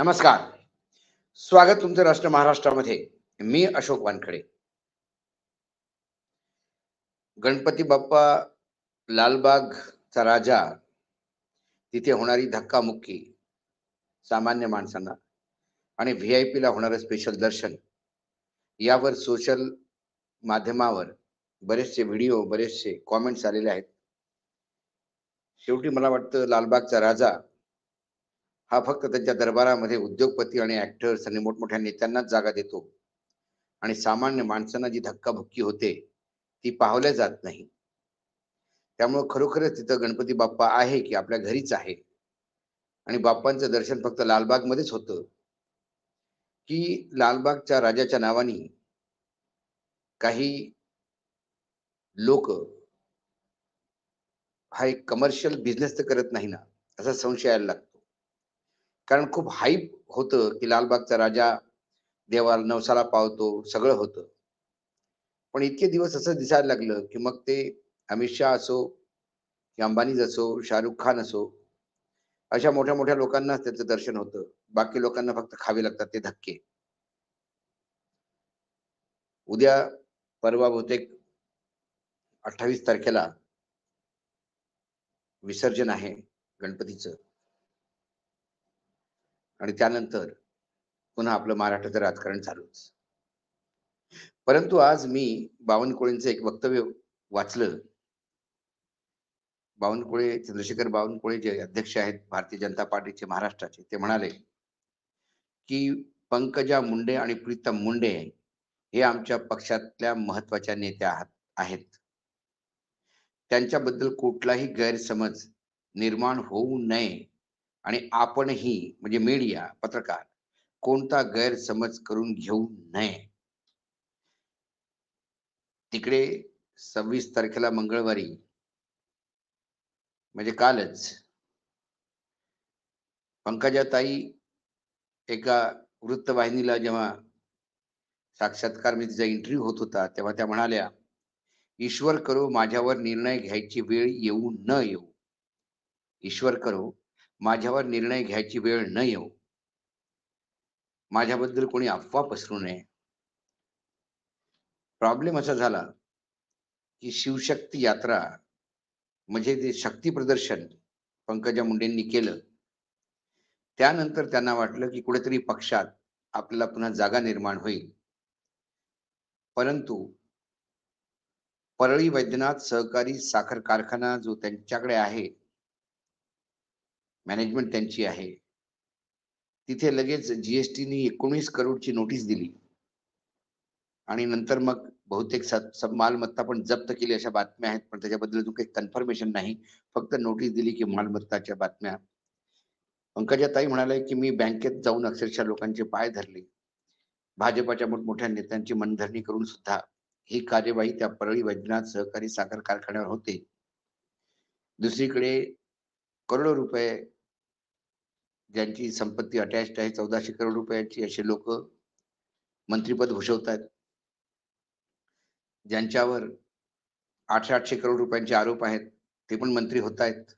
नमस्कार स्वागत तुमचं राष्ट्र महाराष्ट्रामध्ये मी अशोक वानखडे गणपती बाप्पा लालबागचा राजा तिथे होणारी धक्कामुक्की सामान्य माणसांना आणि व्ही आय पीला होणारं स्पेशल दर्शन यावर सोशल माध्यमावर बरेचसे व्हिडिओ बरेचसे कॉमेंट्स आलेले आहेत शेवटी मला वाटतं लालबागचा राजा हा फक्त त्यांच्या दरबारामध्ये उद्योगपती आणि ऍक्टर्स आणि मोठमोठ्या नेत्यांनाच जागा देतो आणि सामान्य माणसांना जी धक्काबुक्की होते ती पाहल्या जात नाही त्यामुळं खरोखरच तिथं गणपती बाप्पा आहे की आपल्या घरीच आहे आणि बाप्पांचं दर्शन फक्त लालबाग मध्येच होतं की लालबागच्या राजाच्या नावाने काही लोक हा एक कमर्शियल बिझनेस तर करत नाही ना असा संशय यायला लागतो कारण खूप हाईप होतं की लालबागचा राजा देवाला नवसाला पावतो सगळं होतं पण इतके दिवस असं दिसायला लागलं की मग ते अमित शहा असो की अंबानीज असो शाहरुख खान असो अशा मोठ्या मोठ्या लोकांना त्याचं दर्शन होतं बाकी लोकांना फक्त खावे लागतात ते धक्के उद्या परवा बहुतेक अठ्ठावीस तारखेला विसर्जन आहे गणपतीचं आणि त्यानंतर पुन्हा आपलं महाराष्ट्राचं राजकारण चालूच परंतु आज मी बावनकुळेंचं एक वक्तव्य वाचलं बावनकुळे चंद्रशेखर बावनकुळे जे अध्यक्ष आहेत भारतीय जनता पार्टीचे महाराष्ट्राचे ते म्हणाले की पंकजा मुंडे आणि प्रीतम मुंडे हे आमच्या पक्षातल्या महत्वाच्या नेत्या आहेत त्यांच्याबद्दल कुठलाही गैरसमज निर्माण होऊ नये आणि आपणही म्हणजे मीडिया पत्रकार कोणता गैरसमज करून घेऊ नये तिकडे सव्वीस तारखेला मंगळवारी म्हणजे कालच पंकजाताई एका वृत्तवाहिनीला जेव्हा साक्षात्कार मी म्हणजे तिचा इंटरव्ह्यू होत होता तेव्हा त्या म्हणाल्या ईश्वर करो माझ्यावर निर्णय घ्यायची वेळ येऊ न येऊ ईश्वर करो माझ्यावर निर्णय घ्यायची वेळ न येऊ माझ्याबद्दल कोणी अफवा पसरू नये प्रॉब्लेम असा झाला की शिवशक्ती यात्रा म्हणजे ते शक्ती प्रदर्शन पंकजा मुंडेंनी केलं त्यानंतर त्यांना वाटलं की कुठेतरी पक्षात आपल्याला पुन्हा जागा निर्माण होईल परंतु परळी वैद्यनाथ सहकारी साखर कारखाना जो त्यांच्याकडे आहे मॅनेजमेंट त्यांची आहे तिथे लगेच जीएसटीने एकोणीस करोडची नोटीस दिली आणि नंतर मग बहुतेक मालमत्ता पण जप्त केली अशा बातम्या आहेत पण त्याच्याबद्दल अजून काही कन्फर्मेशन नाही फक्त नोटीस दिली की मालमत्ताच्या बातम्या पंकजा ताई म्हणाले की मी बँकेत जाऊन अक्षरशः लोकांचे पाय धरले भाजपाच्या मोठमोठ्या नेत्यांची मनधरणी करून सुद्धा ही कार्यवाही त्या परळी वैजनाथ सहकारी साखर कारखान्यावर होते दुसरीकडे करोडो रुपये ज्यांची संपत्ती अटॅच आहे चौदाशे करोड रुपयांची असे लोक मंत्रीपद भूषवत आहेत ज्यांच्यावर आठशे आठशे करोड रुपयांचे आरोप आहेत ते पण मंत्री होत आहेत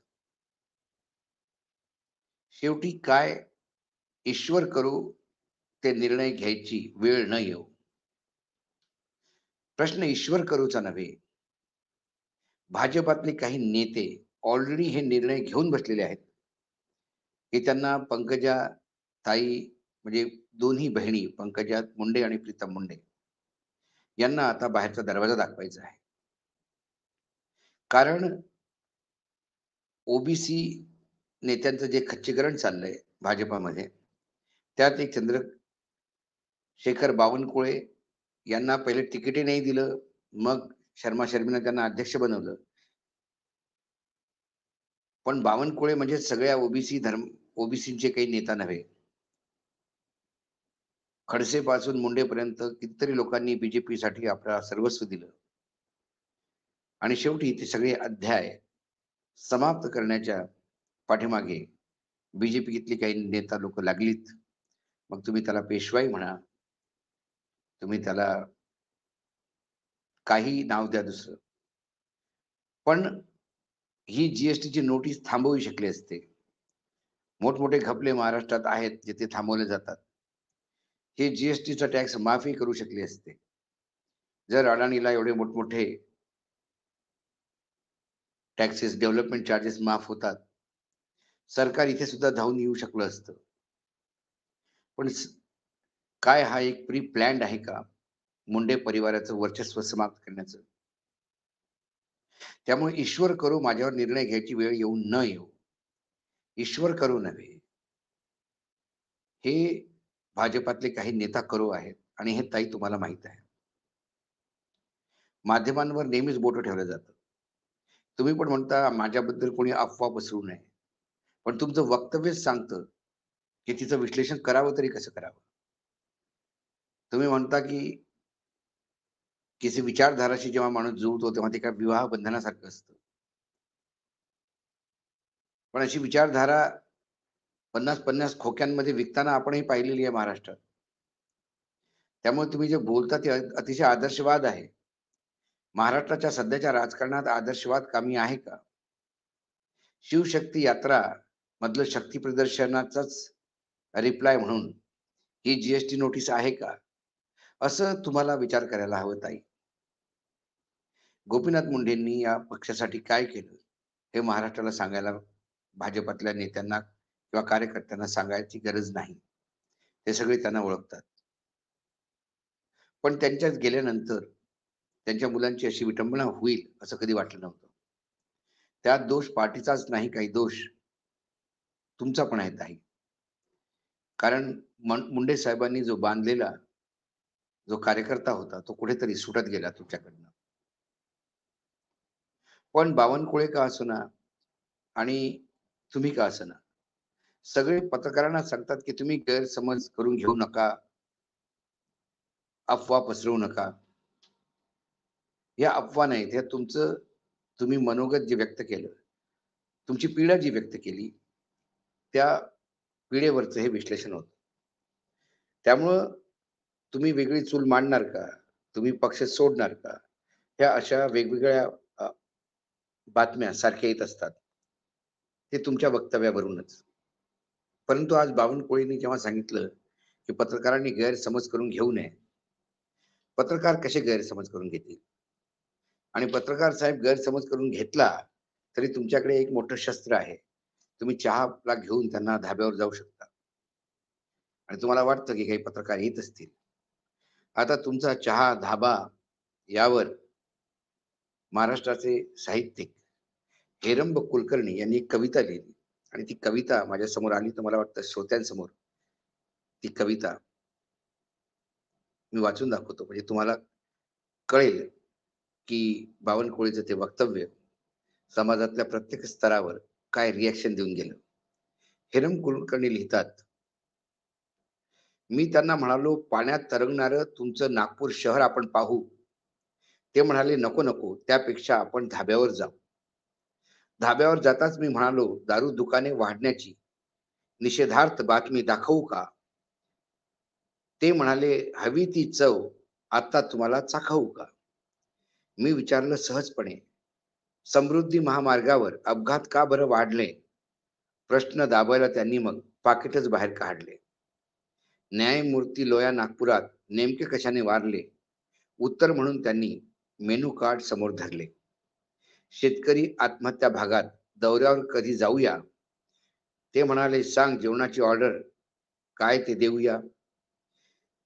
शेवटी काय ईश्वर करू ते निर्णय घ्यायची वेळ न येऊ प्रश्न ईश्वर करूचा नव्हे भाजपातले काही नेते ऑलरेडी हे निर्णय घेऊन बसलेले आहेत हे त्यांना पंकजा ताई म्हणजे दोन्ही बहिणी पंकजा मुंडे आणि प्रीतम मुंडे यांना आता बाहेरचा दरवाजा दाखवायचा आहे कारण ओबीसी नेत्यांचं जे खच्चीकरण चाललंय भाजपामध्ये त्यात एक चंद्र शेखर बावनकुळे यांना पहिले तिकीटही नाही दिलं मग शर्मा शर्मीनं त्यांना अध्यक्ष बनवलं पण बावनकुळे म्हणजे सगळ्या ओबीसी धर्म ओबीसीचे काही नेता नव्हे खडसे पासून मुंडेपर्यंत कितीतरी लोकांनी बीजेपीसाठी आपला सर्वस्व दिलं आणि शेवटी ते सगळे अध्याय समाप्त करण्याच्या पाठीमागे बीजेपीतली काही नेता लोक लागलीत मग तुम्ही त्याला पेशवाई म्हणा तुम्ही त्याला काही नाव द्या दुसरं पण ही टीची नोटीस थांबवू शकली असते मोठमोठे खपले महाराष्ट्रात आहेत जिथे थांबवले जातात हे जीएसटीचा टॅक्स माफी करू शकले असते जर अडाणीला एवढे मोठमोठे टॅक्सेस डेव्हलपमेंट चार्जेस माफ होतात सरकार इथे सुद्धा धावून येऊ शकलं असतं पण काय हा एक प्री प्लॅन्ड आहे का मुंडे परिवाराचं वर्चस्व समाप्त करण्याचं त्यामुळे ईश्वर करू माझ्यावर निर्णय घ्यायची वेळ येऊ न येऊ ईश्वर करू नव्हे हे भाजपातले काही नेता करू आहेत आणि हे ताई तुम्हाला माहित आहे माध्यमांवर नेहमीच बोट ठेवलं जातं तुम्ही पण म्हणता माझ्याबद्दल कोणी अफवा पसरू नये पण तुमचं वक्तव्यच सांगतं की तिचं विश्लेषण करावं तरी कसं करावं तुम्ही म्हणता की की विचारधाराशी जेव्हा माणूस जुळतो तेव्हा ते काय विवाह बंधनासारखं असतं पण अशी विचारधारा पन्नास पन्नास खोक्यांमध्ये विकताना आपणही पाहिलेली आहे महाराष्ट्रात त्यामुळे तुम्ही जे बोलता ते अतिशय आदर्शवाद आहे महाराष्ट्राच्या सध्याच्या राजकारणात आदर्शवाद कामी आहे का शिवशक्ती यात्रा मधलं शक्ती प्रदर्शनाचाच रिप्लाय म्हणून ही जीएसटी नोटीस आहे का असं तुम्हाला विचार करायला हवं ताई गोपीनाथ मुंडेंनी या पक्षासाठी काय केलं हे महाराष्ट्राला सांगायला भाजपातल्या नेत्यांना किंवा कार्यकर्त्यांना सांगायची गरज नाही हे सगळे त्यांना ओळखतात पण त्यांच्यात गेल्यानंतर त्यांच्या मुलांची अशी विटंबना होईल असं कधी वाटलं नव्हतं त्यात दोष पार्टीचाच नाही काही दोष तुमचा पण आहे आहे कारण मुंडे साहेबांनी जो बांधलेला जो कार्यकर्ता होता तो कुठेतरी सुटत गेला तुमच्याकडनं पण बावनकुळे का ना आणि तुम्ही का असना सगळे पत्रकारांना सांगतात की तुम्ही गैरसमज करून घेऊ नका अफवा पसरवू नका या अफवा नाहीत ह्या तुमचं तुम्ही मनोगत जे व्यक्त केलं तुमची पीडा जी व्यक्त केली त्या पिढेवरचं हे विश्लेषण होत त्यामुळं तुम्ही वेगळी चूल मांडणार का तुम्ही पक्ष सोडणार का ह्या अशा वेगवेगळ्या बातम्या सारख्या येत असतात ते तुमच्या वक्तव्यावरूनच परंतु आज बावनकुळेंनी जेव्हा सांगितलं की पत्रकारांनी गैरसमज करून घेऊ नये पत्रकार कसे गैरसमज करून घेतील आणि पत्रकार साहेब गैरसमज करून घेतला तरी तुमच्याकडे एक मोठं शस्त्र आहे तुम्ही चहाला घेऊन त्यांना धाब्यावर जाऊ शकता आणि तुम्हाला वाटतं की काही पत्रकार येत असतील आता तुमचा चहा धाबा यावर महाराष्ट्राचे साहित्यिक हेरंब कुलकर्णी यांनी एक कविता लिहिली आणि ती कविता माझ्या समोर आली तर मला वाटतं श्रोत्यांसमोर ती कविता मी वाचून दाखवतो म्हणजे तुम्हाला कळेल की बावनकुळेचं ते वक्तव्य समाजातल्या प्रत्येक स्तरावर काय रिॲक्शन देऊन गेलं हेरम कुलकर्णी लिहितात मी त्यांना म्हणालो पाण्यात तरंगणार तुमचं नागपूर शहर आपण पाहू ते म्हणाले नको नको त्यापेक्षा आपण धाब्यावर जाऊ धाब्यावर जाताच मी म्हणालो दारू दुकाने वाढण्याची निषेधार्थ बातमी दाखवू का ते म्हणाले हवी ती चव आता तुम्हाला चाखवू का मी विचारलं सहजपणे समृद्धी महामार्गावर अपघात का बरं वाढले प्रश्न दाबायला त्यांनी मग पाकिटच बाहेर काढले न्यायमूर्ती लोया नागपुरात नेमके कशाने वारले उत्तर म्हणून त्यांनी मेनू कार्ड समोर धरले शेतकरी आत्महत्या भागात दौऱ्यावर कधी जाऊया ते म्हणाले सांग जेवणाची ऑर्डर काय ते देऊया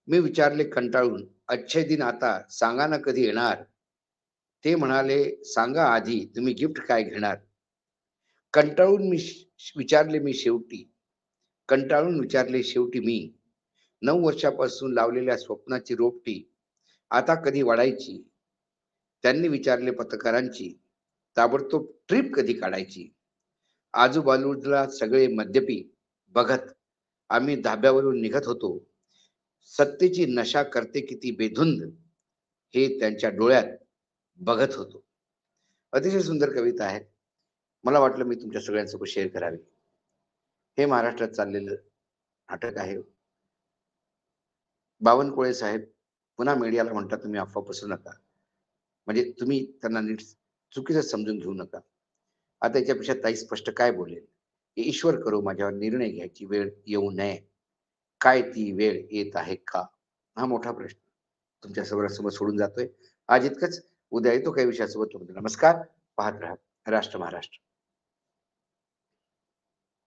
मी विचारले कंटाळून अच्छे दिन आता सांगा ना कधी येणार ते म्हणाले सांगा आधी तुम्ही गिफ्ट काय घेणार कंटाळून मी विचारले मी शेवटी कंटाळून विचारले शेवटी मी नऊ वर्षापासून लावलेल्या स्वप्नाची रोपटी आता कधी वाढायची त्यांनी विचारले पत्रकारांची ताबडतोब ट्रिप कधी काढायची आजूबाजूला सगळे मद्यपी बघत आम्ही धाब्यावरून निघत होतो सत्तेची नशा करते किती बेधुंद हे त्यांच्या डोळ्यात बघत होतो अतिशय सुंदर कविता आहे मला वाटलं मी तुमच्या सगळ्यांसोबत शेअर करावी हे महाराष्ट्रात चाललेलं नाटक आहे बावनकुळे साहेब पुन्हा मीडियाला म्हणतात तुम्ही अफवा पसरू नका म्हणजे तुम्ही त्यांना नीट चुकीचं समजून घेऊ नका आता याच्यापेक्षा ताई स्पष्ट काय बोलेल की ईश्वर करू माझ्यावर निर्णय घ्यायची वेळ येऊ नये काय ती वेळ येत आहे का हा मोठा प्रश्न तुमच्या समोरासमोर सोडून जातोय आज इतकंच उद्या येतो काही विषयासोबत नमस्कार पाहत राहा राष्ट्र महाराष्ट्र